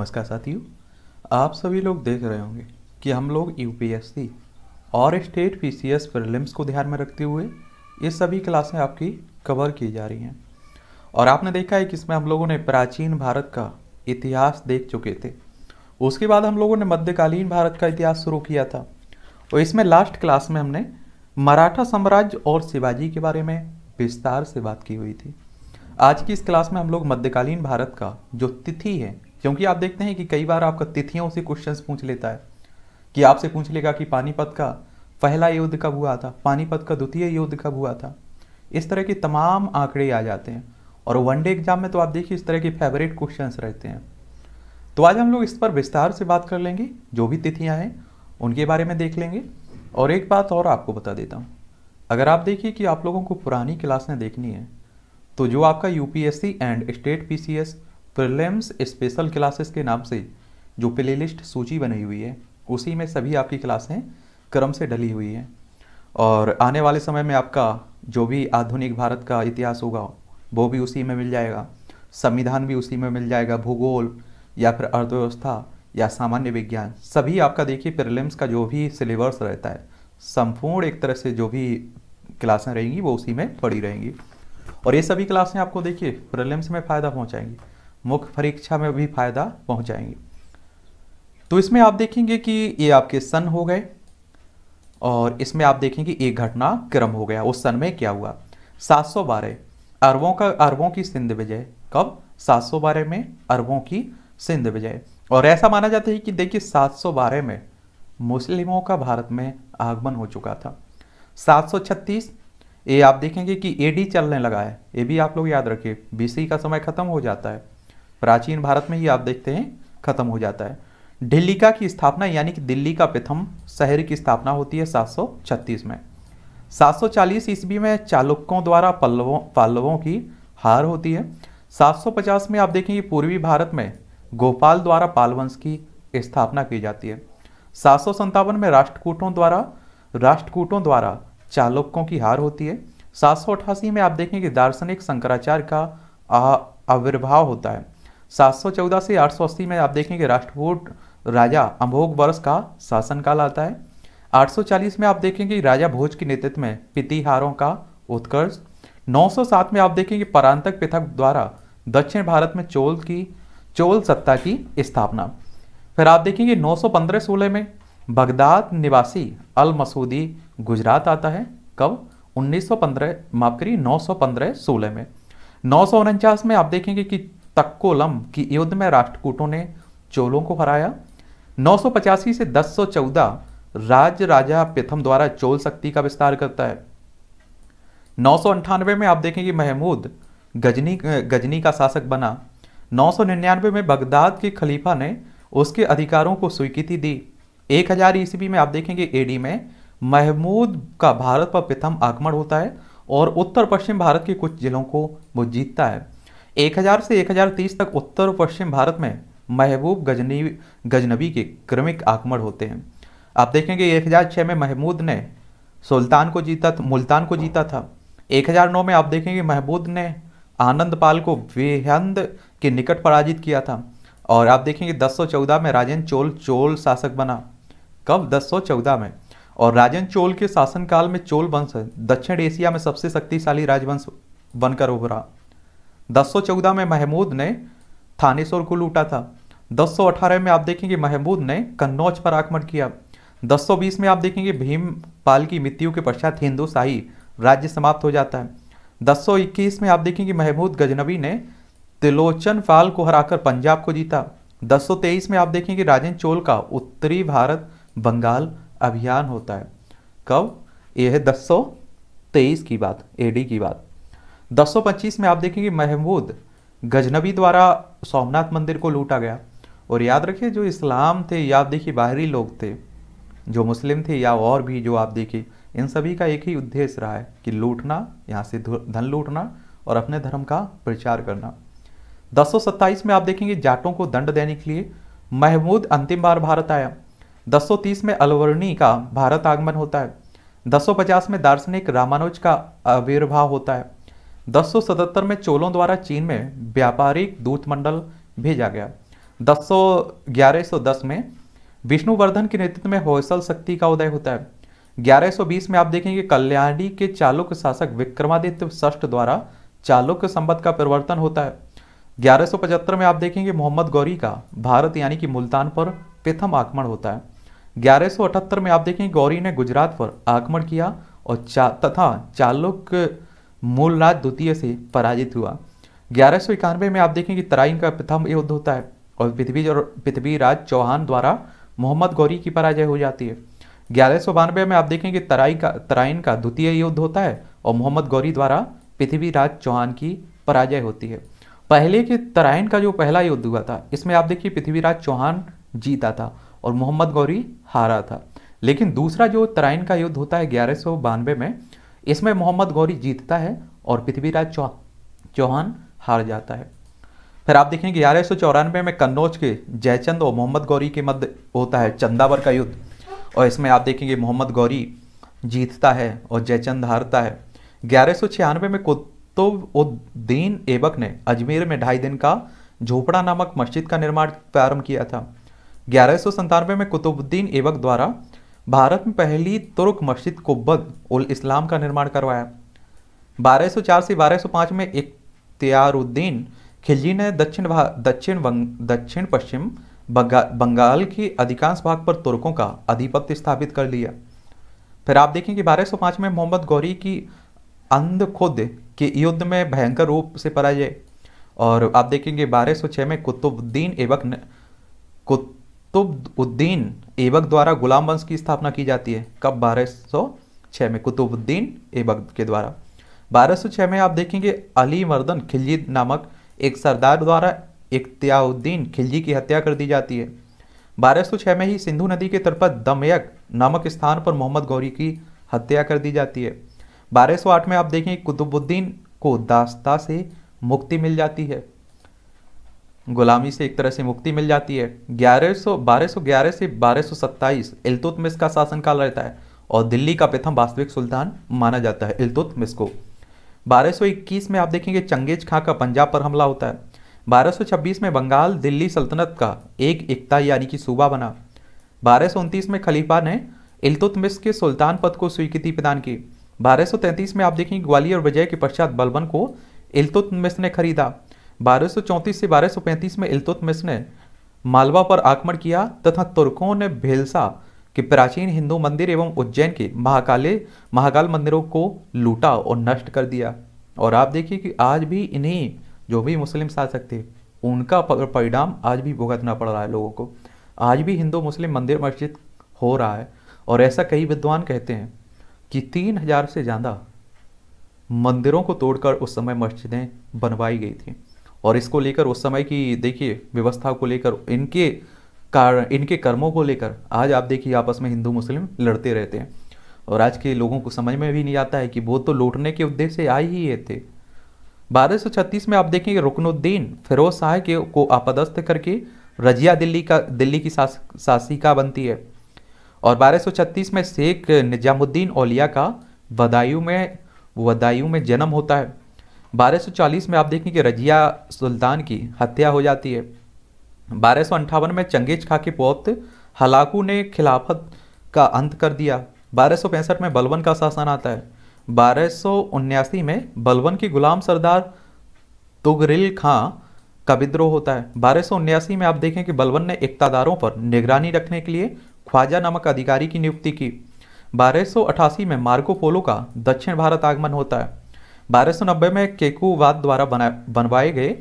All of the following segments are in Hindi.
नमस्कार साथियों आप सभी लोग देख रहे होंगे कि हम लोग यू और स्टेट पीसीएस प्रीलिम्स को ध्यान में रखते हुए ये सभी क्लासें आपकी कवर की जा रही हैं और आपने देखा है कि इसमें हम लोगों ने प्राचीन भारत का इतिहास देख चुके थे उसके बाद हम लोगों ने मध्यकालीन भारत का इतिहास शुरू किया था और इसमें लास्ट क्लास में हमने मराठा साम्राज्य और शिवाजी के बारे में विस्तार से बात की हुई थी आज की इस क्लास में हम लोग मध्यकालीन भारत का जो तिथि है क्योंकि आप देखते हैं कि कई बार आपका तिथियों से क्वेश्चन पूछ लेता है कि आपसे पूछ लेगा कि पानीपत का पहला युद्ध कब हुआ था पानीपत का द्वितीय युद्ध कब हुआ था इस तरह के तमाम आंकड़े आ जाते हैं और वनडे एग्जाम में तो आप देखिए इस तरह के फेवरेट क्वेश्चंस रहते हैं तो आज हम लोग इस पर विस्तार से बात कर लेंगे जो भी तिथियां हैं उनके बारे में देख लेंगे और एक बात और आपको बता देता हूँ अगर आप देखिए कि आप लोगों को पुरानी क्लासें देखनी है तो जो आपका UPSC and state PCS prelims special classes के नाम से जो प्ले लिस्ट सूची बनी हुई है उसी में सभी आपकी क्लासें क्रम से डली हुई हैं और आने वाले समय में आपका जो भी आधुनिक भारत का इतिहास होगा वो भी उसी में मिल जाएगा संविधान भी उसी में मिल जाएगा भूगोल या फिर अर्थव्यवस्था या सामान्य विज्ञान सभी आपका देखिए प्रिलिम्स का जो भी सिलेबस रहता है संपूर्ण एक तरह से जो भी क्लासें रहेंगी वो उसी में पड़ी रहेंगी और ये सभी क्लासें आपको देखिए प्रिलिम्स में फ़ायदा पहुँचाएंगी मुख्य परीक्षा में भी फ़ायदा पहुंचाएंगे तो इसमें आप देखेंगे कि ये आपके सन हो गए और इसमें आप देखेंगे एक घटना क्रम हो गया उस सन में क्या हुआ सात सौ बारह अरबों का अरबों की सिंध विजय कब सात सौ बारह में अरबों की सिंध विजय और ऐसा माना जाता है कि देखिए सात सौ बारह में मुस्लिमों का भारत में आगमन हो चुका था सात सौ छत्तीस ये आप देखेंगे कि एडी चलने लगा है ये भी आप लोग याद रखिए बीसी का समय खत्म हो जाता है प्राचीन भारत में ही आप देखते हैं खत्म हो जाता है ढिल्लिका की स्थापना यानी कि दिल्ली का प्रथम शहर की स्थापना होती है 736 में 740 ईस्वी में चालुक्यों द्वारा पल्लवों पल्लवों की हार होती है 750 में आप देखेंगे पूर्वी भारत में गोपाल द्वारा पालवंश की स्थापना की जाती है सात में राष्ट्रकूटों द्वारा राष्ट्रकूटों द्वारा चालुक्यों की हार होती है सात में आप देखेंगे दार्शनिक शंकराचार्य का आविर्भाव होता है 714 से 880 में आप देखेंगे राष्ट्रकूट राजा अम्भोग वर्ष का शासनकाल आता है 840 में आप देखेंगे राजा भोज के नेतृत्व में पितिहारों का उत्कर्ष 907 में आप देखेंगे परांतक पृथक द्वारा दक्षिण भारत में चोल की चोल सत्ता की स्थापना फिर आप देखेंगे 915 सौ में बगदाद निवासी अल मसूदी गुजरात आता है कब 1915 माफ करिए 915 सोलह में नौ में आप देखेंगे कि तक्कोलम की युद्ध में राष्ट्रकूटों ने चोलों को हराया नौ से दस राज राजा प्रथम द्वारा चोल शक्ति का विस्तार करता है नौ में आप देखेंगे महमूद गजनी गजनी का शासक बना 999 में बगदाद के खलीफा ने उसके अधिकारों को स्वीकृति दी 1000 हजार ईस्वी में आप देखेंगे एडी में महमूद का भारत पर प्रथम आक्रमण होता है और उत्तर पश्चिम भारत के कुछ जिलों को वो जीतता है 1000 से 1030 तक उत्तर और पश्चिम भारत में महबूब गजनी गजनबी के क्रमिक आक्रमण होते हैं आप देखेंगे 1006 में महमूद ने सुल्तान को जीता मुल्तान को जीता था 1009 में आप देखेंगे महमूद ने आनंद पाल को वेहंद के निकट पराजित किया था और आप देखेंगे 1014 में राजेंद्र चोल चोल शासक बना कब 1014 में और राजेंद्र चोल के शासनकाल में चोल वंश दक्षिण एशिया में सबसे शक्तिशाली राजवंश बनकर उभरा 1014 में महमूद ने थानेसोर को लूटा था 1018 में आप देखेंगे महमूद ने कन्नौज पर आक्रमण किया 1020 में आप देखेंगे भीमपाल की मृत्यु के पश्चात हिंदू शाही राज्य समाप्त हो जाता है 1021 में आप देखेंगे महमूद गजनबी ने तिलोचन पाल को हराकर पंजाब को जीता 1023 में आप देखेंगे राजेंद्र चोल का उत्तरी भारत बंगाल अभियान होता है कब यह दस तेईस की बात एडी की बात 1025 में आप देखेंगे महमूद गजनबी द्वारा सोमनाथ मंदिर को लूटा गया और याद रखिए जो इस्लाम थे या आप देखिए बाहरी लोग थे जो मुस्लिम थे या और भी जो आप देखिए इन सभी का एक ही उद्देश्य रहा है कि लूटना यहाँ से धन लूटना और अपने धर्म का प्रचार करना दस में आप देखेंगे जाटों को दंड देने के लिए महमूद अंतिम बार भारत आया 1030 में अलवरणी का भारत आगमन होता है 1050 में दार्शनिक रामानुज का आविर्भाव होता है 1077 में चोलों द्वारा चीन में व्यापारिक दूतमंडल भेजा गया दस सौ में विष्णुवर्धन के नेतृत्व में होसल शक्ति का उदय होता है 1120 में आप देखेंगे कल्याणी के चालुक्य शासक विक्रमादित्य षष्ठ द्वारा चालुक्य संबत का परिवर्तन होता है 1175 में आप देखेंगे मोहम्मद गौरी का भारत यानी कि मुल्तान पर प्रथम आक्रमण होता है 1178 में आप देखेंगे गौरी ने गुजरात पर आक्रमण किया और चा, तथा चालुक्य मूलराज द्वितीय से पराजित हुआ ग्यारह में आप देखें कि तराइन का प्रथम युद्ध होता है और पृथ्वी पृथ्वीराज चौहान द्वारा मोहम्मद गौरी की पराजय हो जाती है ग्यारह में आप देखें कि तराई का तराइन का द्वितीय युद्ध होता है और मोहम्मद गौरी द्वारा पृथ्वीराज चौहान की पराजय होती है पहले के तराइन का जो पहला युद्ध हुआ था इसमें आप देखिए पृथ्वीराज चौहान जीता था और मोहम्मद गौरी हारा था लेकिन दूसरा जो तराइन का युद्ध होता है ग्यारह में इसमें मोहम्मद गौरी जीतता है और पृथ्वीराज चौहान हार जाता है फिर आप देखेंगे ग्यारह सौ चौरानवे में कन्नौज के जयचंद और मोहम्मद गौरी के मध्य होता है चंदावर का युद्ध और इसमें आप देखेंगे मोहम्मद गौरी जीतता है और जयचंद हारता है ग्यारह सौ छियानवे में कुतुब उद्दीन ऐबक ने अजमेर में ढाई दिन का झोपड़ा नामक मस्जिद का निर्माण प्रारंभ किया था ग्यारह सौ संतानवे में कुतुबुद्दीन ऐबक द्वारा भारत में पहली तुर्क मस्जिद कुब्बत उल इस्लाम का निर्माण करवाया 1204 से 1205 में इख्तियारुद्दीन खिलजी ने दक्षिण दक्षिण दक्षिण पश्चिम बंगाल के अधिकांश भाग पर तुर्कों का अधिपत्य स्थापित कर लिया फिर आप देखें कि 1205 में मोहम्मद गौरी की अंध खुद के युद्ध में भयंकर रूप से पराजय और आप देखेंगे 1206 में कुतुबुद्दीन एवक ने कुत तो उद्दीन ऐबक द्वारा गुलाम वंश की स्थापना की जाती है कब 1206 में कुतुबुद्दीन ऐबक के द्वारा 1206 में आप देखेंगे अली मर्दन खिलजी नामक एक सरदार द्वारा इख्तियाउद्दीन खिलजी की हत्या कर दी जाती है 1206 में ही सिंधु नदी के तट पर दमयक नामक स्थान पर मोहम्मद गौरी की हत्या कर दी जाती है 1208 में आप देखेंगे कुतुबुद्दीन को दास्ता से मुक्ति मिल जाती है गुलामी से एक तरह से मुक्ति मिल जाती है ग्यारह सौ बारह सौ ग्यारह से बारह सौ सत्ताईस इल्तुतमिस का शासनकाल रहता है और दिल्ली का प्रथम वास्तविक सुल्तान माना जाता है इल्तुतमिस को 1221 में आप देखेंगे चंगेज खां का पंजाब पर हमला होता है 1226 में बंगाल दिल्ली सल्तनत का एक एकता यानी कि सूबा बना बारह में खलीफा ने इल्तुतमिस के सुल्तान पद को स्वीकृति प्रदान की बारह में आप देखेंगे ग्वालियर विजय के पश्चात बलबन को इल्तुतमिस ने खरीदा 1234 से 1235 में इल्तुतमिश ने मालवा पर आक्रमण किया तथा तुर्कों ने भेलसा के प्राचीन हिंदू मंदिर एवं उज्जैन के महाकाले महाकाल मंदिरों को लूटा और नष्ट कर दिया और आप देखिए कि आज भी इन्हीं जो भी मुस्लिम शासक थे उनका परिणाम आज भी भुगतना पड़ रहा है लोगों को आज भी हिंदू मुस्लिम मंदिर मस्जिद हो रहा है और ऐसा कई विद्वान कहते हैं कि तीन हजार से ज़्यादा मंदिरों को तोड़कर उस समय मस्जिदें बनवाई गई थी और इसको लेकर उस समय की देखिए व्यवस्था को लेकर इनके कारण इनके कर्मों को लेकर आज आप देखिए आपस में हिंदू मुस्लिम लड़ते रहते हैं और आज के लोगों को समझ में भी नहीं आता है कि वो तो लौटने के उद्देश्य आए ही ये थे छत्तीस में आप देखेंगे रुकनुद्दीन फिरोज शाह के को आपदस्थ करके रजिया दिल्ली का दिल्ली की शास, शासिका बनती है और छत्तीस में शेख निजामुद्दीन ओलिया का वदायूं में वदायूं में जन्म होता है 1240 में आप देखें कि रजिया सुल्तान की हत्या हो जाती है बारह में चंगेज खा के पोत हलाकू ने खिलाफत का अंत कर दिया बारह में बलवन का शासन आता है बारह में बलवन की गुलाम सरदार तुगरिल खां का विद्रोह होता है बारह में आप देखें कि बलवन ने एकतादारों पर निगरानी रखने के लिए ख्वाजा नामक अधिकारी की नियुक्ति की बारह में मार्को पोलो का दक्षिण भारत आगमन होता है बारह में केकुवाद द्वारा बनवाए गए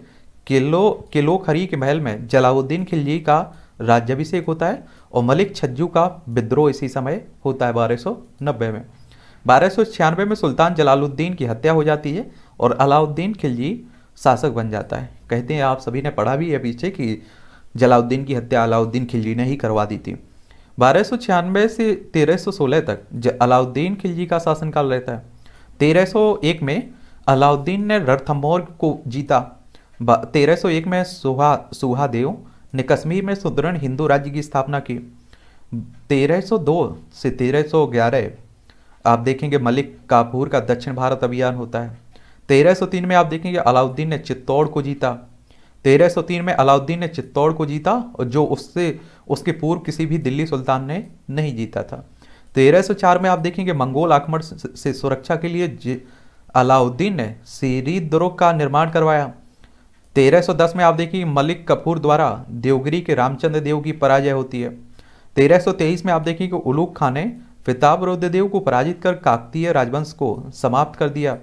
किलो किलो खरी के महल में जलाउद्दीन खिलजी का राज्याभिषेक होता है और मलिक छज्जू का विद्रोह इसी समय होता है बारह में बारह में सुल्तान जलालुद्दीन की हत्या हो जाती है और अलाउद्दीन खिलजी शासक बन जाता है कहते हैं आप सभी ने पढ़ा भी है पीछे कि जलाउद्दीन की हत्या अलाउद्दीन खिलजी ने ही करवा दी थी बारह से 1316 तक अलाउद्दीन खिलजी का शासनकाल रहता है 1301 में अलाउद्दीन ने रणथंभौर को जीता 1301 में सुहा सुहादेव ने कश्मीर में सुदृढ़ हिंदू राज्य की स्थापना की 1302 से 1311 आप देखेंगे मलिक काफूर का दक्षिण भारत अभियान होता है 1303 में आप देखेंगे अलाउद्दीन ने चित्तौड़ को जीता 1303 में अलाउद्दीन ने चित्तौड़ को जीता और जो उससे उसके पूर्व किसी भी दिल्ली सुल्तान ने नहीं जीता था 1304 में आप देखेंगे मंगोल आक्रमण से सुरक्षा के लिए अलाउद्दीन ने सीरी दुर्ग का निर्माण करवाया 1310 में आप देखिए मलिक कपूर द्वारा देवगिरी के रामचंद्र देव की पराजय होती है 1323 में आप देखिए कि उलूक खान ने फिताब रौद्रदेव को पराजित कर काकतीय राजवंश को समाप्त कर दिया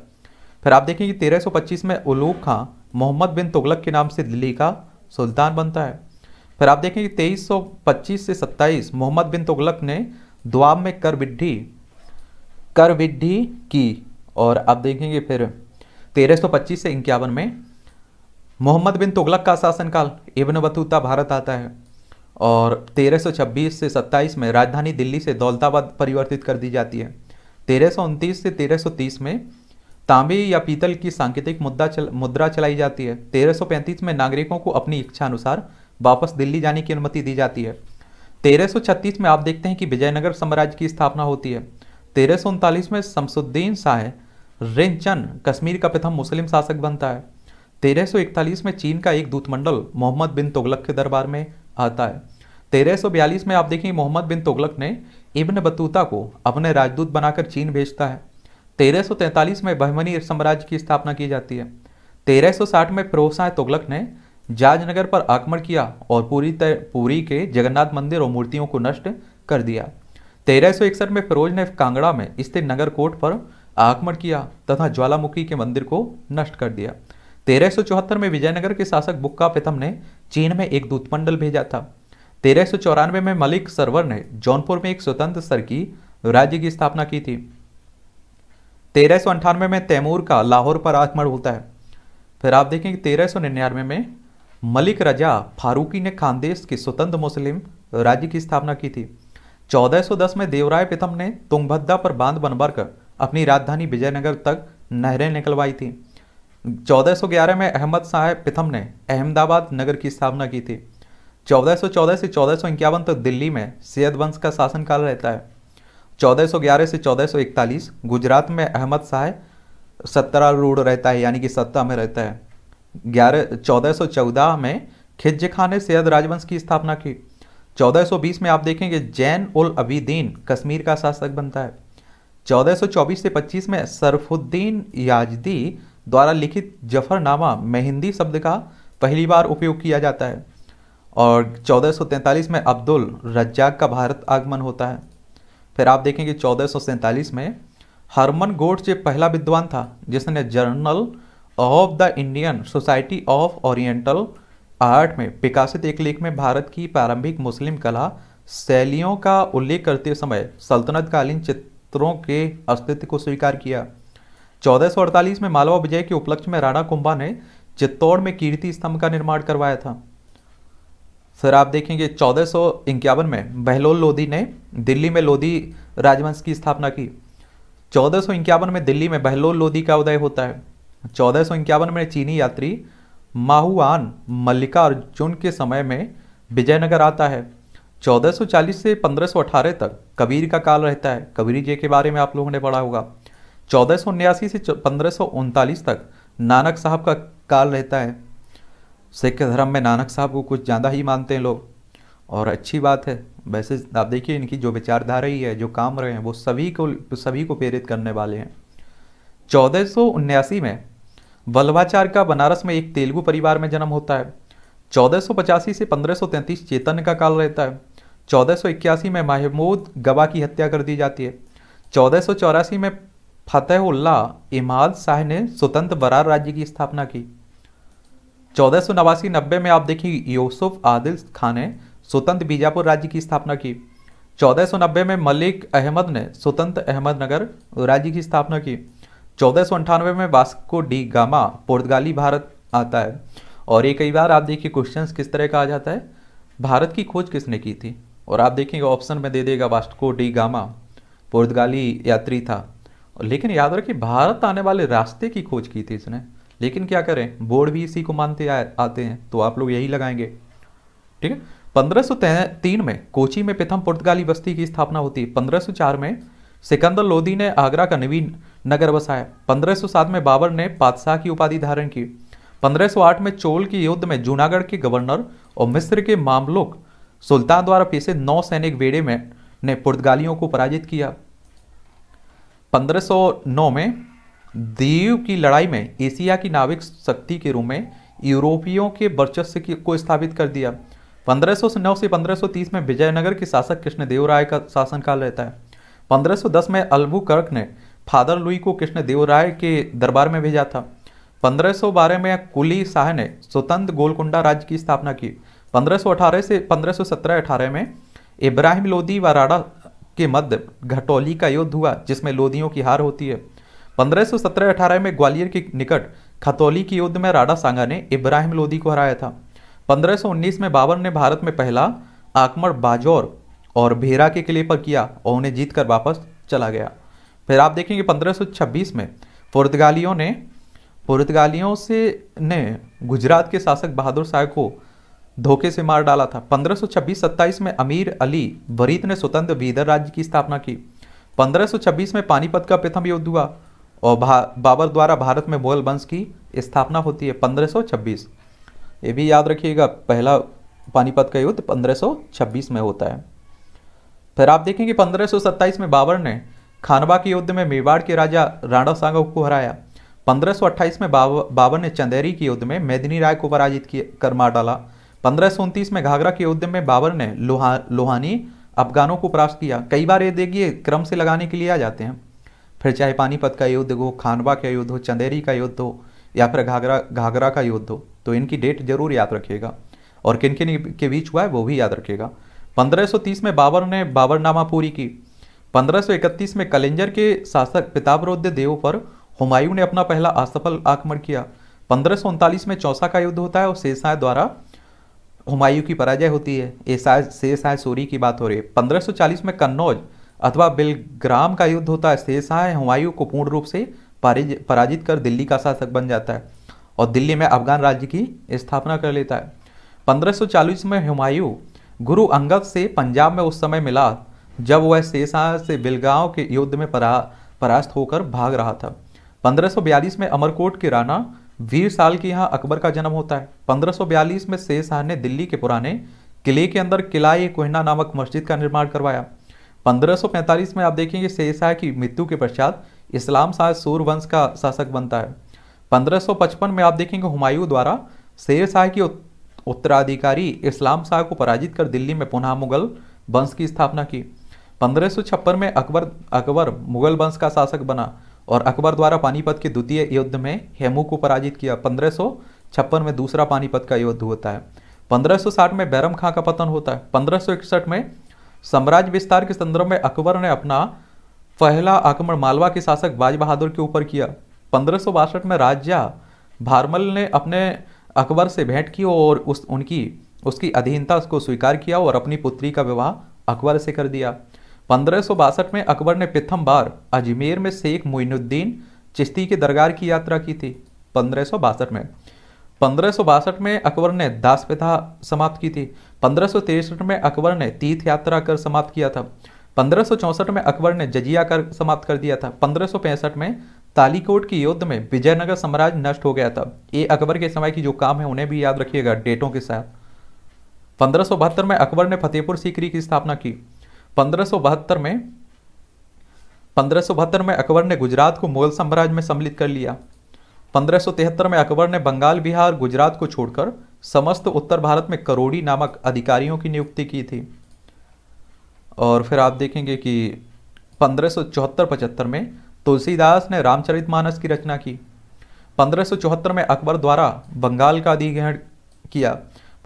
फिर आप देखिए कि 1325 में उलूक खां मोहम्मद बिन तुगलक के नाम से दिल्ली का सुल्तान बनता है फिर आप देखें कि 2325 से सत्ताईस मोहम्मद बिन तुगलक ने दुआब में कर करविड्ढी की और आप देखेंगे फिर 1325 से इक्यावन में मोहम्मद बिन तुगलक का शासनकाल इबन बतूता भारत आता है और 1326 से 27 में राजधानी दिल्ली से दौलताबाद परिवर्तित कर दी जाती है तेरह से 1330 में तांबे या पीतल की सांकेतिक मुद्दा चल, मुद्रा चलाई जाती है 1335 में नागरिकों को अपनी इच्छा अनुसार वापस दिल्ली जाने की अनुमति दी जाती है 1336 में आप देखते हैं कि विजयनगर साम्राज्य की स्थापना होती है तेरह में शमसुद्दीन शाह रेंचन कश्मीर का प्रथम मुस्लिम शासक बनता है 1341 में चीन का एक दूतमंडल मोहम्मद बिन तुगलक के दरबार में आता है 1342 में आप देखिए मोहम्मद बिन तुगलक ने इब्न बतूता को अपने राजदूत बनाकर चीन भेजता है 1343 में बहमनी साम्राज्य की स्थापना की जाती है 1360 में फिरोजशाह तुगलक ने जाजनगर पर आक्रमण किया और पूरी पूरी के जगन्नाथ मंदिर और मूर्तियों को नष्ट कर दिया तेरह में फिरोज ने कांगड़ा में स्थित नगर कोट पर आक्रमण किया तथा ज्वालामुखी के मंदिर को नष्ट कर दिया तेरह में विजयनगर के शासक बुक्का प्रथम ने चीन में एक दूतमंडल भेजा था तेरह में मलिक सरवर ने जौनपुर में एक स्वतंत्र स्तर की राज्य की स्थापना की थी तेरह में तैमूर का लाहौर पर आक्रमण होता है फिर आप देखें कि तेरह में मलिक रजा फारूकी ने खानदेश के स्वतंत्र मुस्लिम राज्य की स्थापना की थी 1410 में देवराय प्रथम ने तुंगभद्दा पर बांध बनवाकर अपनी राजधानी विजयनगर तक नहरें निकलवाई थी 1411 में अहमद शाह प्रथम ने अहमदाबाद नगर की स्थापना की थी 1414 से चौदह तक दिल्ली में सैयद वंश का शासनकाल रहता है 1411 से 1441 गुजरात में अहमद शाह सत्तारूढ़ रहता है यानी कि सत्ता में रहता है ग्यारह चौदह में खिज्ज खां ने सैयद राजवंश की स्थापना की 1420 में आप देखेंगे जैन उल अबीदीन कश्मीर का शासक बनता है 1424 से 25 में सरफुद्दीन याजदी द्वारा लिखित जफरनामा में हिंदी शब्द का पहली बार उपयोग किया जाता है और 1443 में अब्दुल रज्जाक का भारत आगमन होता है फिर आप देखेंगे चौदह में हरमन से पहला विद्वान था जिसने journal of the Indian society of oriental art में विकासित एक लेख में भारत की प्रारंभिक मुस्लिम कला शैलियों का उल्लेख करते समय सल्तनतकालीन चित्र शास्त्रों के अस्तित्व को स्वीकार किया 1448 में मालवा विजय के उपलक्ष्य में राणा कुंभा ने चित्तौड़ में कीर्ति स्तंभ का निर्माण करवाया था फिर आप देखेंगे चौदह में बहलोल लोधी ने दिल्ली में लोधी राजवंश की स्थापना की चौदह में दिल्ली में बहलोल लोधी का उदय होता है चौदह में चीनी यात्री माहुआन मल्लिकार्जुन के समय में विजयनगर आता है 1440 से 1518 तक कबीर का काल रहता है कबीर जी के बारे में आप लोगों ने पढ़ा होगा चौदह से पंद्रह तक नानक साहब का काल रहता है सिख धर्म में नानक साहब को कुछ ज़्यादा ही मानते हैं लोग और अच्छी बात है वैसे आप देखिए इनकी जो विचारधारा ही है जो काम रहे हैं वो सभी को सभी को प्रेरित करने वाले हैं चौदह में वल्लभाचार्य का बनारस में एक तेलुगु परिवार में जन्म होता है चौदह से पंद्रह चेतन का काल रहता है 1481 में महमूद गवा की हत्या कर दी जाती है चौदह में फतेहुल्ला इमाद शाह ने स्वतंत्र बरार राज्य की स्थापना की चौदह सौ नवासी नब्बे में आप देखिए यूसुफ आदिल खान ने स्वतंत्र बीजापुर राज्य की स्थापना की चौदह सौ नब्बे में मलिक अहमद ने स्वतंत्र अहमदनगर राज्य की स्थापना की चौदह सौ अंठानवे में वास्को डी गामा पुर्तगाली भारत आता है और ये कई बार आप देखिए क्वेश्चंस किस तरह का आ जाता है भारत की खोज किसने की थी और आप देखेंगे ऑप्शन में दे देगा वास्को डी गामा पुर्तगाली यात्री था लेकिन याद रखिए भारत आने वाले रास्ते की खोज की थी इसने लेकिन क्या करें बोर्ड भी इसी को मानते आते हैं तो आप लोग यही लगाएंगे ठीक है पंद्रह तीन में कोची में प्रथम पुर्तगाली बस्ती की स्थापना होती है में सिकंदर लोधी ने आगरा का नवीन नगर बसाया 1507 में बाबर ने पातशाह की उपाधि धारण की 1508 में चोल के युद्ध में जूनागढ़ के गवर्नर और मिस्र के मामलोक सुल्तान द्वारा पेशे नौ सैनिक वेड़े में ने पुर्तगालियों को पराजित किया 1509 में दीव की लड़ाई में एशिया की नाविक शक्ति के रूप में यूरोपियों के वर्चस्व को स्थापित कर दिया 1509 से 1530 में विजयनगर के शासक कृष्णदेव राय का शासनकाल रहता है 1510 में अल्बू कर्क ने फादर लुई को कृष्णदेव राय के दरबार में भेजा था 1512 में कुली शाह ने स्वतंत्र गोलकुंडा राज्य की स्थापना की 1518 से 1517-18 में इब्राहिम लोदी व के मध्य घटौली का युद्ध हुआ जिसमें लोदियों की हार होती है 1517-18 में ग्वालियर के निकट खतौली के युद्ध में राडा सांगा ने इब्राहिम लोदी को हराया था 1519 में बाबर ने भारत में पहला आक्रमण बाजौर और भेरा के किले पर किया और उन्हें जीत कर वापस चला गया फिर आप देखेंगे 1526 में पुर्तगालियों ने पुर्तगालियों से ने गुजरात के शासक बहादुर शाह को धोखे से मार डाला था 1526-27 में अमीर अली वरीद ने स्वतंत्र बीदर राज्य की स्थापना की 1526 में पानीपत का प्रथम युद्ध हुआ और बाबर द्वारा भारत में मुगल वंश की स्थापना होती है 1526 ये भी याद रखिएगा पहला पानीपत का युद्ध 1526 में होता है फिर आप देखेंगे 1527 में बाबर ने खानवा के युद्ध में मेवाड़ के राजा राणा सांगा को हराया 1528 में बाबर ने चंदेरी के युद्ध में मेदिनी राय को पराजित कर मार डाला पंद्रह में घाघरा के युद्ध में बाबर ने लोहा लोहानी अफगानों को परास्त किया कई बार ये देखिए क्रम से लगाने के लिए आ जाते हैं फिर चाहे पानीपत का युद्ध हो खानवा का युद्ध हो चंदेरी का युद्ध हो या फिर घाघरा घाघरा का युद्ध हो तो इनकी डेट जरूर याद रखिएगा और किन किन के बीच हुआ है वो भी याद रखिएगा 1530 में बाबर ने बाबरनामा पूरी की 1531 में कलेंजर के शासक पिताबरोध्य देव पर हुमायूं ने अपना पहला असफल आक्रमण किया पंद्रह में चौसा का युद्ध होता है और शेषाय द्वारा हुमायूं की पराजय होती है शेर शाह सूरी की बात हो रही है 1540 में कन्नौज अथवा बिलग्राम का युद्ध होता है शाह हुमायूं को पूर्ण रूप से पराजित कर दिल्ली का शासक बन जाता है और दिल्ली में अफगान राज्य की स्थापना कर लेता है 1540 में हुमायूं गुरु अंगद से पंजाब में उस समय मिला जब वह शाह से बिलगांव के युद्ध में परा परास्त होकर भाग रहा था पंद्रह में अमरकोट के राणा वीर साल की यहाँ अकबर का जन्म होता है 1542 में शेर शाह ने दिल्ली के पुराने किले के अंदर ए कोहना नामक मस्जिद का निर्माण करवाया 1545 में आप देखेंगे शेर शाह की मृत्यु के पश्चात इस्लाम शाह सूर्यवंश का शासक बनता है 1555 में आप देखेंगे हुमायूं द्वारा शेर शाह की उत्तराधिकारी इस्लाम शाह को पराजित कर दिल्ली में पुनः मुगल वंश की स्थापना की पंद्रह में अकबर अकबर मुगल वंश का शासक बना और अकबर द्वारा पानीपत के द्वितीय युद्ध में हेमू को पराजित किया पंद्रह में दूसरा पानीपत का युद्ध होता है 1560 में बैरम खां का पतन होता है 1561 में साम्राज्य विस्तार के संदर्भ में अकबर ने अपना पहला आक्रमण मालवा के शासक बाज बहादुर के ऊपर किया पंद्रह में राजा भारमल ने अपने अकबर से भेंट की और उस उनकी उसकी अधीनता उसको स्वीकार किया और अपनी पुत्री का विवाह अकबर से कर दिया पंद्रह में अकबर ने प्रथम बार अजमेर में शेख मोइनुद्दीन चिश्ती के दरगार की यात्रा की थी पंद्रह में पंद्रह में अकबर ने दास प्रथा समाप्त की थी पंद्रह में अकबर ने तीर्थ यात्रा कर समाप्त किया था पंद्रह में अकबर ने जजिया कर समाप्त कर दिया था पंद्रह में तालीकोट के युद्ध में विजयनगर साम्राज्य नष्ट हो गया था ये अकबर के समय की जो काम है उन्हें भी याद रखिएगा डेटों के साथ पंद्रह में अकबर ने फतेहपुर सीकरी की स्थापना की 1572 में पंद्रह में अकबर ने गुजरात को मुगल साम्राज्य में सम्मिलित कर लिया पंद्रह में अकबर ने बंगाल बिहार गुजरात को छोड़कर समस्त उत्तर भारत में करोड़ी नामक अधिकारियों की नियुक्ति की थी और फिर आप देखेंगे कि पंद्रह सौ में तुलसीदास ने रामचरितमानस की रचना की पंद्रह में अकबर द्वारा बंगाल का अधिग्रहण किया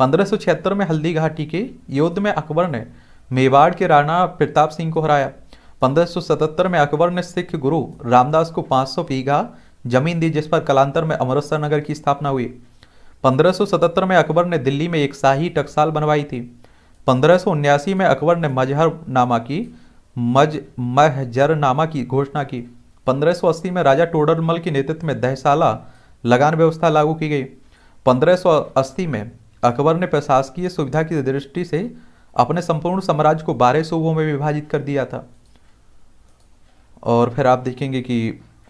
पंद्रह में हल्दी घाटी के युद्ध में अकबर ने मेवाड़ के राणा प्रताप सिंह को हराया 1577 में अकबर ने सिख गुरु रामदास को 500 बीघा जमीन दी जिस पर कलांतर में अमृतसर नगर की स्थापना हुई 1577 में अकबर ने दिल्ली में एक शाही टकसाल बनवाई थी पंद्रह में अकबर ने मजहर नामा की मज नामा की घोषणा की 1580 में राजा टोडरमल के नेतृत्व में दहशाला लगान व्यवस्था लागू की गई 1580 में अकबर ने प्रशासकीय सुविधा की दृष्टि से अपने संपूर्ण साम्राज्य को बारह सूबों में विभाजित कर दिया था और फिर आप देखेंगे कि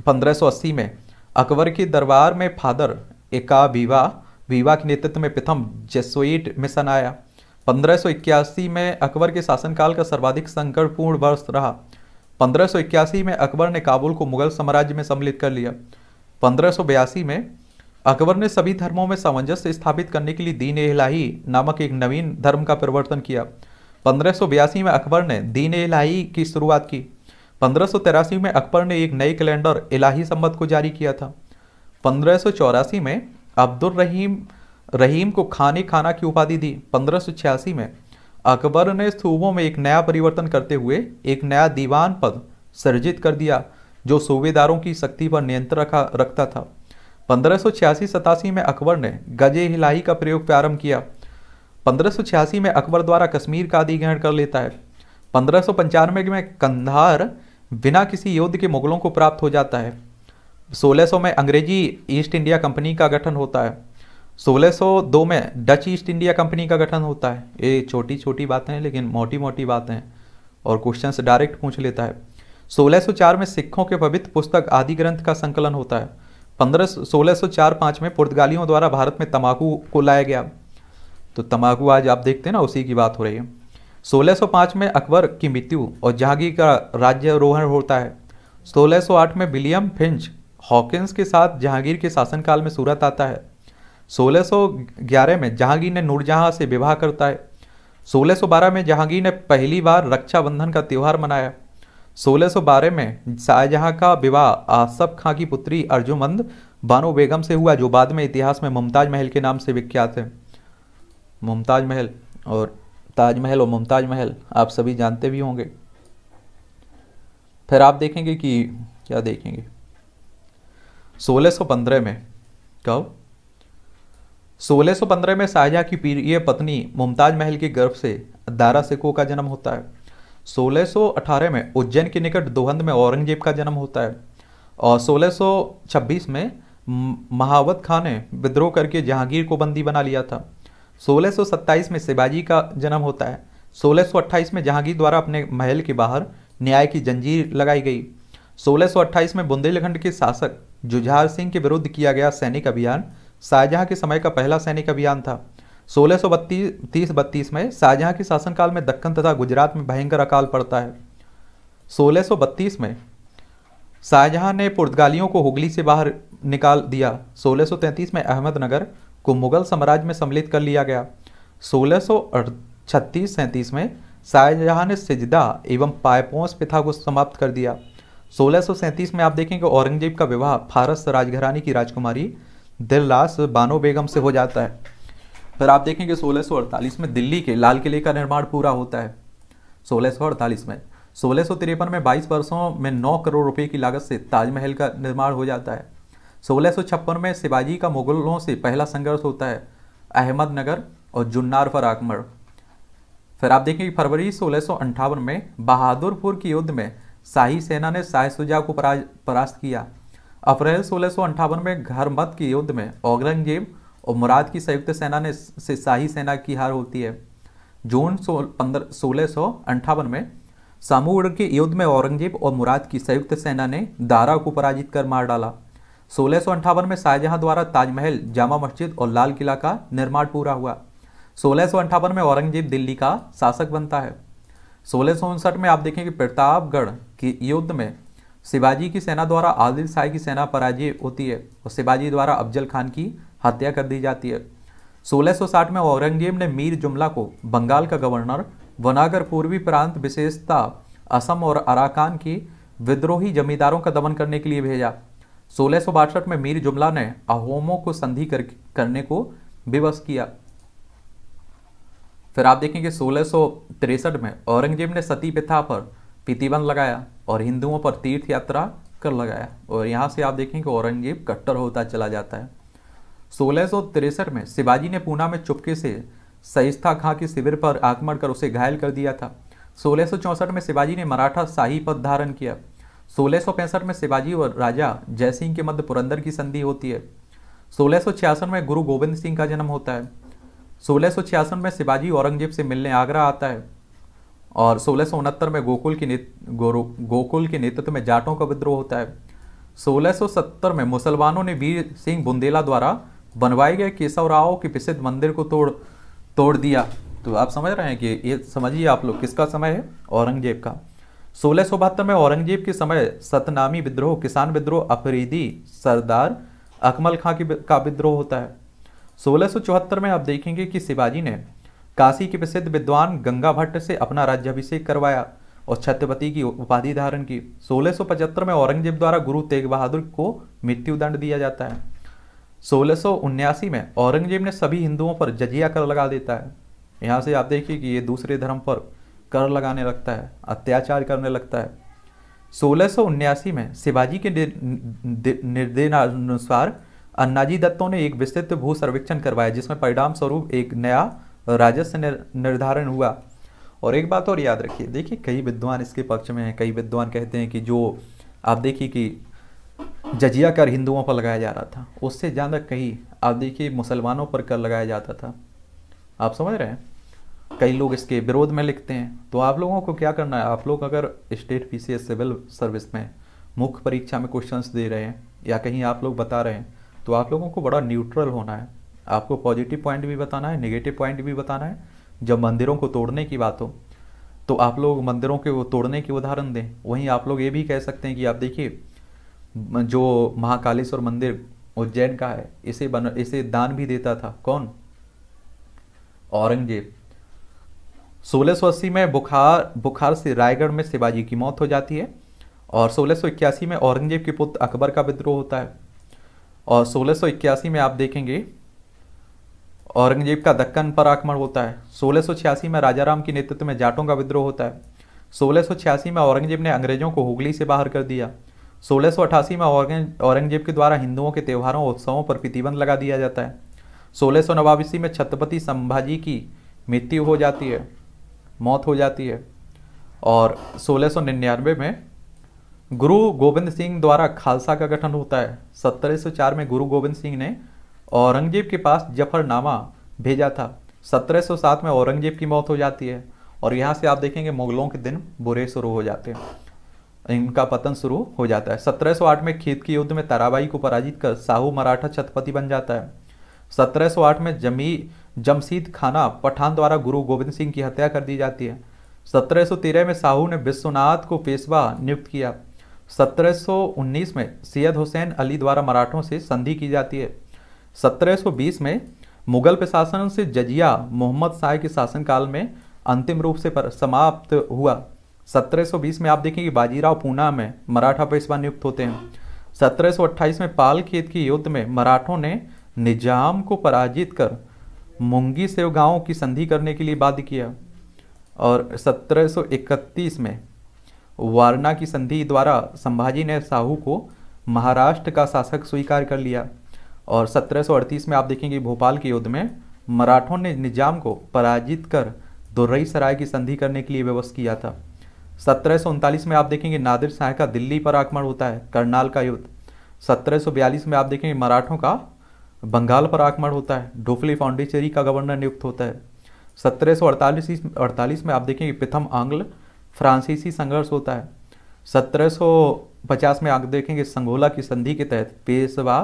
1580 में अकबर के दरबार में फादर एका वीवा विवा के नेतृत्व में प्रथम जेसोइट मिशन आया 1581 में अकबर के शासनकाल का सर्वाधिक संकटपूर्ण वर्ष रहा 1581 में अकबर ने काबुल को मुगल साम्राज्य में सम्मिलित कर लिया 1582 में अकबर ने सभी धर्मों में सामंजस्य स्थापित करने के लिए दीन इलाही नामक एक नवीन धर्म का परिवर्तन किया पंद्रह में अकबर ने दीन इलाही की शुरुआत की पंद्रह में अकबर ने एक नए कैलेंडर इलाही संबत को जारी किया था पंद्रह में अब्दुल रहीम रहीम को खाने खाना की उपाधि दी पंद्रह में अकबर ने सूबों में एक नया परिवर्तन करते हुए एक नया दीवान पद सर्जित कर दिया जो सूबेदारों की शक्ति पर नियंत्रण रखता था पंद्रह सौ छियासी में अकबर ने गजे हिलाई का प्रयोग प्रारंभ किया पंद्रह में अकबर द्वारा कश्मीर का अधिग्रहण कर लेता है पंद्रह में कंधार बिना किसी युद्ध के मुगलों को प्राप्त हो जाता है 1600 में अंग्रेजी ईस्ट इंडिया कंपनी का गठन होता है 1602 में डच ईस्ट इंडिया कंपनी का गठन होता है ये छोटी छोटी बातें हैं लेकिन मोटी मोटी बातें हैं और क्वेश्चन डायरेक्ट पूछ लेता है 1604 में सिखों के पवित्र पुस्तक आदि ग्रंथ का संकलन होता है पंद्रह सोलह सौ चार पाँच में पुर्तगालियों द्वारा भारत में तम्बाकू को लाया गया तो तम्बाकू आज आप देखते हैं ना उसी की बात हो रही है 1605 में अकबर की मृत्यु और जहांगीर का राज्य रोहन होता है 1608 में विलियम फिंच हॉकिंस के साथ जहांगीर के शासनकाल में सूरत आता है 1611 में जहांगीर ने नूरजहाँ से विवाह करता है 1612 में जहांगीर ने पहली बार रक्षाबंधन का त्यौहार मनाया 1612 में शाहजहां का विवाह आसफ खां की पुत्री अर्जुमंद बानो बेगम से हुआ जो बाद में इतिहास में मुमताज महल के नाम से विख्यात है मुमताज महल और ताजमहल और मुमताज महल आप सभी जानते भी होंगे फिर आप देखेंगे कि क्या देखेंगे 1615 में कब 1615 में शाहजहां की प्रिय पत्नी मुमताज महल के गर्भ से दारा सिको का जन्म होता है 1618 में उज्जैन के निकट दोहंद में औरंगजेब का जन्म होता है और 1626 में महावत खान ने विद्रोह करके जहांगीर को बंदी बना लिया था 1627 में शिवाजी का जन्म होता है 1628 में जहांगीर द्वारा अपने महल के बाहर न्याय की जंजीर लगाई गई 1628 में बुंदेलखंड के शासक जुझार सिंह के विरुद्ध किया गया सैनिक अभियान शाहजहां के समय का पहला सैनिक अभियान था सोलह सौ बत्तीस तीस बत्तीस में शाहजहाँ के शासनकाल में दक्कन तथा गुजरात में भयंकर अकाल पड़ता है सोलह सौ बत्तीस में शाहजहां ने पुर्तगालियों को हुगली से बाहर निकाल दिया सोलह सौ तैंतीस में अहमदनगर को मुगल साम्राज्य में सम्मिलित कर लिया गया सोलह सौ छत्तीस सैंतीस में शाहजहाँ ने सिजदा एवं पायपोस प्रथा को समाप्त कर दिया सोलह में आप देखेंगे औरंगजेब का विवाह फारस राजघरानी की राजकुमारी दिल्लास बानो बेगम से हो जाता है फिर आप देखेंगे सोलह में दिल्ली के लाल किले का निर्माण पूरा होता है सोलह में सोलह में 22 वर्षों में 9 करोड़ रुपए की लागत से ताजमहल का निर्माण हो जाता है सोलह में शिवाजी का मुगलों से पहला संघर्ष होता है अहमदनगर और जुन्नार पर आक्रमण फिर आप देखेंगे फरवरी सोलह में बहादुरपुर के युद्ध में शाही सेना ने शाह सुजा को परास्त किया अप्रैल सोलह में घरमत के युद्ध में औरंगजेब और मुराद की संयुक्त सेना ने से शाही सेना की हार होती है जून सो पंद्रह सोलह में सामूगढ़ के युद्ध में औरंगजेब और मुराद की संयुक्त सेना ने दारा को पराजित कर मार डाला सोलह में शाहजहां द्वारा ताजमहल जामा मस्जिद और लाल किला का निर्माण पूरा हुआ सोलह में औरंगजेब दिल्ली का शासक बनता है सोलह में आप देखें कि प्रतापगढ़ के युद्ध में शिवाजी की सेना द्वारा आदिल शाह की सेना पराजय होती है और शिवाजी द्वारा अफजल खान की हत्या कर दी जाती है 1660 में औरंगजेब ने मीर जुमला को बंगाल का गवर्नर बनाकर पूर्वी प्रांत विशेषता असम और अराकान की विद्रोही जमींदारों का दमन करने के लिए भेजा सोलह में मीर जुमला ने अहोमों को संधि कर, करने को विवश किया फिर आप देखेंगे सोलह में औरंगजेब ने सती प्रथा पर प्रतिबंध लगाया और हिंदुओं पर तीर्थ यात्रा कर लगाया और यहाँ से आप देखें कि औरंगजेब कट्टर होता चला जाता है सोलह में शिवाजी ने पूना में चुपके से सहिस्था खां के शिविर पर आक्रमण कर उसे घायल कर दिया था सोलह में शिवाजी ने मराठा शाही पद धारण किया सोलह में शिवाजी और राजा जयसिंह के मध्य पुरंदर की संधि होती है सोलह में गुरु गोविंद सिंह का जन्म होता है सोलह में शिवाजी औरंगजेब से मिलने आगरा आता है और सोलह में गोकुल की गोकुल के नेतृत्व में जाटों का विद्रोह होता है 1670 में मुसलमानों ने वीर सिंह बुंदेला द्वारा बनवाए गए केशवराव के प्रसिद्ध मंदिर को तोड़ तोड़ दिया तो आप समझ रहे हैं कि ये समझिए आप लोग किसका समय है औरंगजेब का सोलह में औरंगजेब के समय सतनामी विद्रोह किसान विद्रोह अफरीदी सरदार अकमल खां का विद्रोह होता है सोलह में आप देखेंगे कि शिवाजी ने काशी के प्रसिद्ध विद्वान गंगा भट्ट से अपना राज्याभिषेक करवाया और छत्रपति की उपाधि धारण की सोलह में औरंगजेब द्वारा गुरु तेग बहादुर को मृत्यु दंड दिया जाता है सोलह में औरंगजेब ने सभी हिंदुओं पर जजिया कर लगा देता है यहाँ से आप देखिए कि ये दूसरे धर्म पर कर लगाने लगता है अत्याचार करने लगता है सोलह में शिवाजी के निर्देशानुसार अन्नाजी दत्तों ने एक विस्तृत भू सर्वेक्षण करवाया जिसमें परिणाम स्वरूप एक नया राजस्व निर्धारण हुआ और एक बात और याद रखिए देखिए कई विद्वान इसके पक्ष में हैं कई विद्वान कहते हैं कि जो आप देखिए कि जजिया कर हिंदुओं पर लगाया जा रहा था उससे ज़्यादा कहीं आप देखिए मुसलमानों पर कर लगाया जाता था आप समझ रहे हैं कई लोग इसके विरोध में लिखते हैं तो आप लोगों को क्या करना है आप लोग अगर स्टेट पीसीएस सिविल सर्विस में मुख्य परीक्षा में क्वेश्चंस दे रहे हैं या कहीं आप लोग बता रहे हैं तो आप लोगों को बड़ा न्यूट्रल होना है आपको पॉजिटिव पॉइंट भी बताना है नेगेटिव पॉइंट भी बताना है जब मंदिरों को तोड़ने की बात हो तो आप लोग मंदिरों के तोड़ने के उदाहरण दें वहीं आप लोग ये भी कह सकते हैं कि आप देखिए जो महाकालेश्वर मंदिर उज्जैन का है इसे बन इसे दान भी देता था कौन औरंगजेब सोलह सौ अस्सी में बुखार बुखार से रायगढ़ में शिवाजी की मौत हो जाती है और सोलह सौ इक्यासी में औरंगजेब के पुत्र अकबर का विद्रोह होता है और सोलह सौ इक्यासी में आप देखेंगे औरंगजेब का दक्कन पर आक्रमण होता है सोलह में राजाराम के नेतृत्व में जाटों का विद्रोह होता है सोलह में औरंगजेब ने अंग्रेजों को हुगली से बाहर कर दिया सोलह में औरंगजेब के द्वारा हिंदुओं के त्योहारों उत्सवों पर प्रतिबंध लगा दिया जाता है सोलह सौ में छत्रपति संभाजी की मृत्यु हो जाती है मौत हो जाती है और सोलह में गुरु गोविंद सिंह द्वारा खालसा का गठन होता है सत्रह में गुरु गोविंद सिंह ने औरंगजेब के पास जफरनामा भेजा था 1707 में औरंगजेब की मौत हो जाती है और यहाँ से आप देखेंगे मुगलों के दिन बुरे शुरू हो जाते हैं इनका पतन शुरू हो जाता है 1708 में खेत के युद्ध में ताराबाई को पराजित कर साहू मराठा छत्रपति बन जाता है 1708 में जमी जमशीद खाना पठान द्वारा गुरु गोविंद सिंह की हत्या कर दी जाती है 1713 में साहू ने विश्वनाथ को पेशवा नियुक्त किया 1719 में सैयद हुसैन अली द्वारा मराठों से संधि की जाती है 1720 में मुगल प्रशासन से जजिया मोहम्मद शाह के शासनकाल में अंतिम रूप से समाप्त हुआ 1720 में आप देखेंगे बाजीराव पूना में मराठा पेशवा नियुक्त होते हैं 1728 में पाल खेत के युद्ध में मराठों ने निजाम को पराजित कर मुंगी सेव गांव की संधि करने के लिए बाध्य किया और 1731 में वारना की संधि द्वारा संभाजी ने साहू को महाराष्ट्र का शासक स्वीकार कर लिया और 1738 में आप देखेंगे भोपाल के युद्ध में मराठों ने निजाम को पराजित कर दुर्रई सराय की संधि करने के लिए व्यवस्था किया था सत्रह में आप देखेंगे नादिर शाह का दिल्ली पर आक्रमण होता है करनाल का युद्ध 1742 में आप देखेंगे मराठों का बंगाल पर आक्रमण होता है डोफली फाउंडेचेरी का गवर्नर नियुक्त होता है सत्रह सौ अड़तालीस में आप देखेंगे प्रथम आंग्ल फ्रांसीसी संघर्ष होता है 1750 में आप देखेंगे संगोला की संधि के तहत पेशवा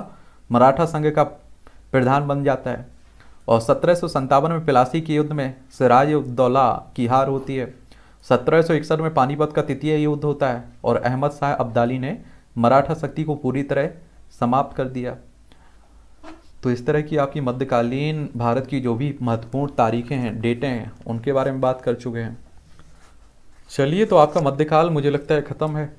मराठा संघ का प्रधान बन जाता है और सत्रह में पिलासी के युद्ध में सिराज उद्दौला की हार होती है सत्रह में पानीपत का तृतीय युद्ध होता है और अहमद शाह अब्दाली ने मराठा शक्ति को पूरी तरह समाप्त कर दिया तो इस तरह की आपकी मध्यकालीन भारत की जो भी महत्वपूर्ण तारीखें हैं डेटें हैं उनके बारे में बात कर चुके हैं चलिए तो आपका मध्यकाल मुझे लगता है ख़त्म है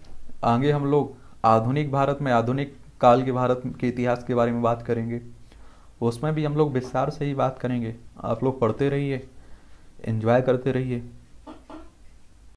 आगे हम लोग आधुनिक भारत में आधुनिक काल के भारत के इतिहास के बारे में बात करेंगे उसमें भी हम लोग विस्तार से ही बात करेंगे आप लोग पढ़ते रहिए इन्जॉय करते रहिए